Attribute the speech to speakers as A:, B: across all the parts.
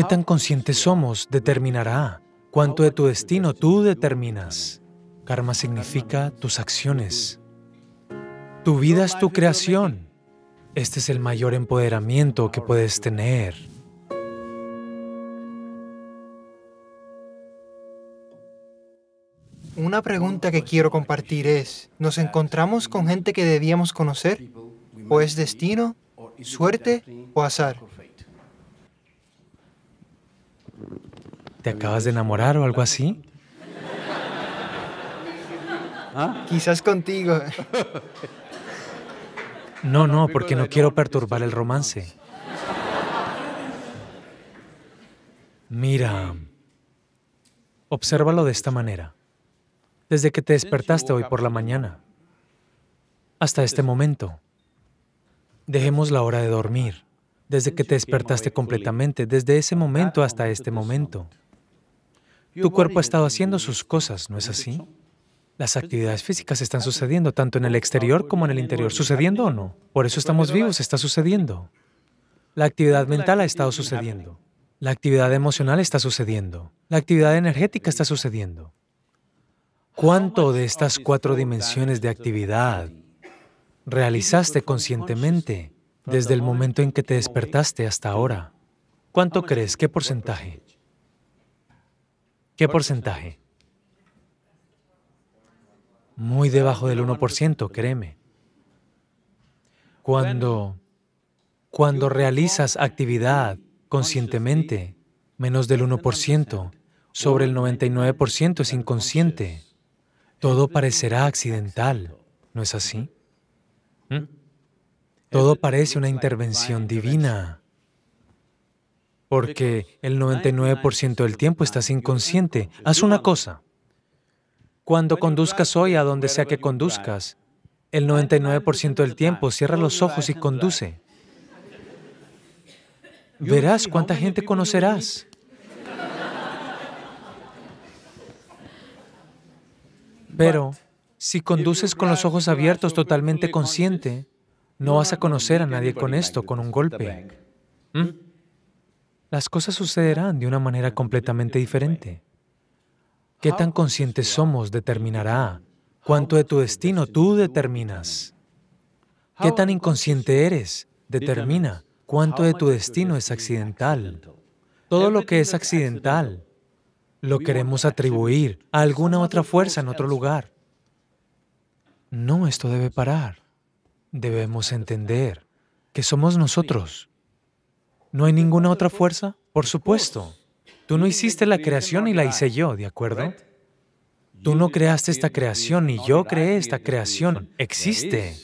A: Qué tan conscientes somos determinará cuánto de tu destino tú determinas. Karma significa tus acciones. Tu vida es tu creación. Este es el mayor empoderamiento que puedes tener. Una pregunta que quiero compartir es, ¿nos encontramos con gente que debíamos conocer? ¿O es destino, suerte o azar? ¿Te acabas de enamorar o algo así? ¿Ah? Quizás contigo. No, no, porque no quiero perturbar el romance. Mira, obsérvalo de esta manera. Desde que te despertaste hoy por la mañana hasta este momento, dejemos la hora de dormir. Desde que te despertaste completamente, desde ese momento ah, hasta este momento. Tu cuerpo ha estado haciendo sus cosas, ¿no es así? Las actividades físicas están sucediendo tanto en el exterior como en el interior, sucediendo o no. Por eso estamos vivos, está sucediendo. La actividad mental ha estado sucediendo. La actividad emocional está sucediendo. La actividad energética está sucediendo. ¿Cuánto de estas cuatro dimensiones de actividad realizaste conscientemente desde el momento en que te despertaste hasta ahora? ¿Cuánto crees? ¿Qué porcentaje? ¿Qué porcentaje? Muy debajo del 1%, créeme. Cuando, cuando realizas actividad conscientemente, menos del 1%, sobre el 99% es inconsciente. Todo parecerá accidental, ¿no es así? ¿Mm? Todo parece una intervención divina porque el 99% del tiempo estás inconsciente. Haz una cosa. Cuando conduzcas hoy a donde sea que conduzcas, el 99% del tiempo cierra los ojos y conduce. Verás cuánta gente conocerás. Pero si conduces con los ojos abiertos totalmente consciente, no vas a conocer a nadie con esto, con un golpe. ¿Mm? las cosas sucederán de una manera completamente diferente. ¿Qué tan conscientes somos determinará cuánto de tu destino tú determinas? ¿Qué tan inconsciente eres determina cuánto de tu destino es accidental? Todo lo que es accidental lo queremos atribuir a alguna otra fuerza en otro lugar. No, esto debe parar. Debemos entender que somos nosotros ¿No hay ninguna otra fuerza? Por supuesto. Tú no hiciste la creación y la hice yo, ¿de acuerdo? Tú no creaste esta creación y yo creé esta creación. Existe.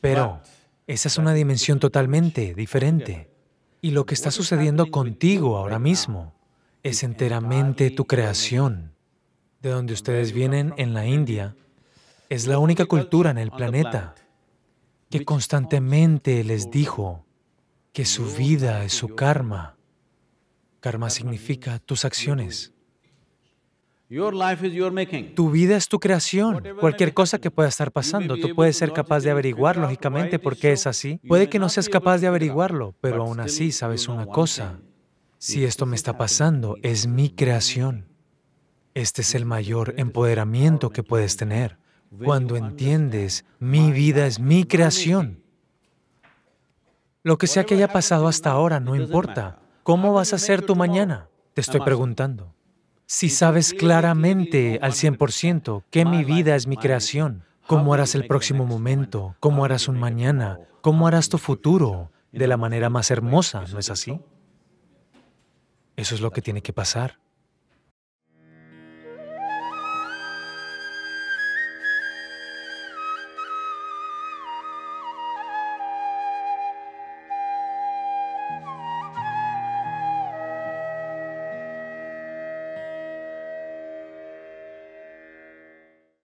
A: Pero esa es una dimensión totalmente diferente. Y lo que está sucediendo contigo ahora mismo es enteramente tu creación. De donde ustedes vienen en la India, es la única cultura en el planeta que constantemente les dijo que su vida es su karma. Karma significa tus acciones. Tu vida es tu creación. Cualquier cosa que pueda estar pasando, tú puedes ser capaz de averiguar lógicamente por qué es así. Puede que no seas capaz de averiguarlo, pero aún así sabes una cosa. Si esto me está pasando, este es mi creación. Este es el mayor empoderamiento que puedes tener. Cuando entiendes, mi vida es mi creación. Lo que sea que haya pasado hasta ahora, no importa. ¿Cómo vas a ser tu mañana? Te estoy preguntando. Si sabes claramente al 100% pues, que mi vida es mi creación, cómo harás el próximo momento, cómo harás un mañana, cómo harás tu futuro de la manera más hermosa, ¿no es así? Eso es lo que tiene que pasar.